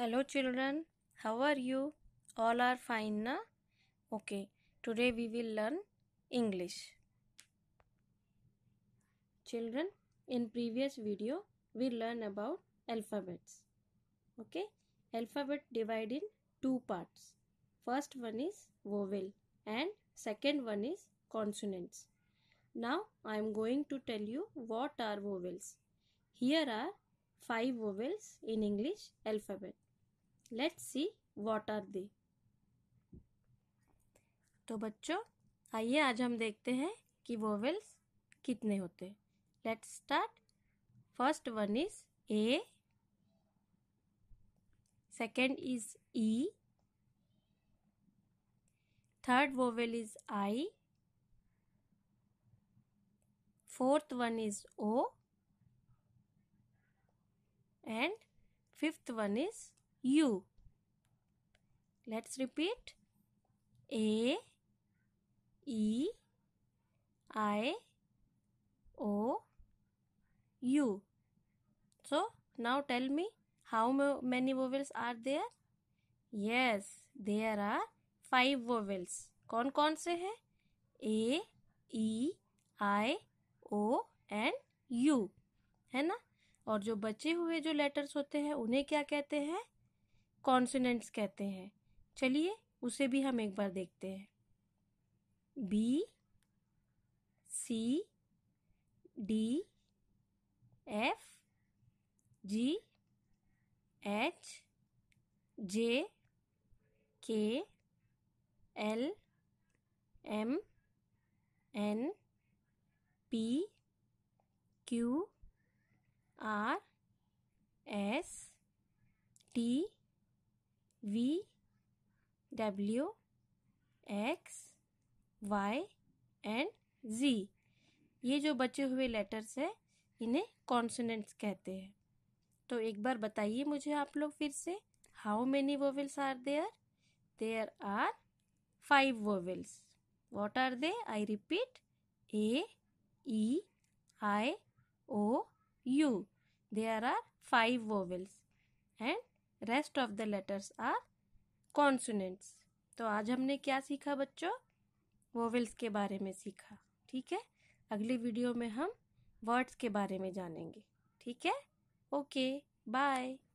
hello children how are you all are fine na okay today we will learn english children in previous video we learn about alphabets okay alphabet divide in two parts first one is vowel and second one is consonants now i am going to tell you what are vowels here are five vowels in english alphabet let's see what are they तो बच्चों आइए आज हम देखते हैं कि vowels कितने होते हैं let's start first one is A second is E third vowel is I fourth one is O and fifth one is U. Let's repeat A, E, I, O, U. So now tell me how many vowels are there? Yes, there are five vowels. कौन कौन से हैं? A, E, I, O and U. है ना और जो बचे हुए जो लेटर्स होते हैं उन्हें क्या कहते हैं कॉन्सोनेंट्स कहते हैं चलिए उसे भी हम एक बार देखते हैं B C D F G H J K L M N P Q R S T W, X, Y and Z ये जो बचे हुए लेटर्स हैं इन्हें कॉन्सोनेंट्स कहते हैं तो एक बार बताइए मुझे आप लोग फिर से how many vowels are there there are five vowels what are they I repeat A E I O U there are five vowels and rest of the letters are consonants तो आज हमने क्या सीखा बच्चों वोवेल्स के बारे में सीखा ठीक है अगली वीडियो में हम वर्ड्स के बारे में जानेंगे ठीक है ओके बाय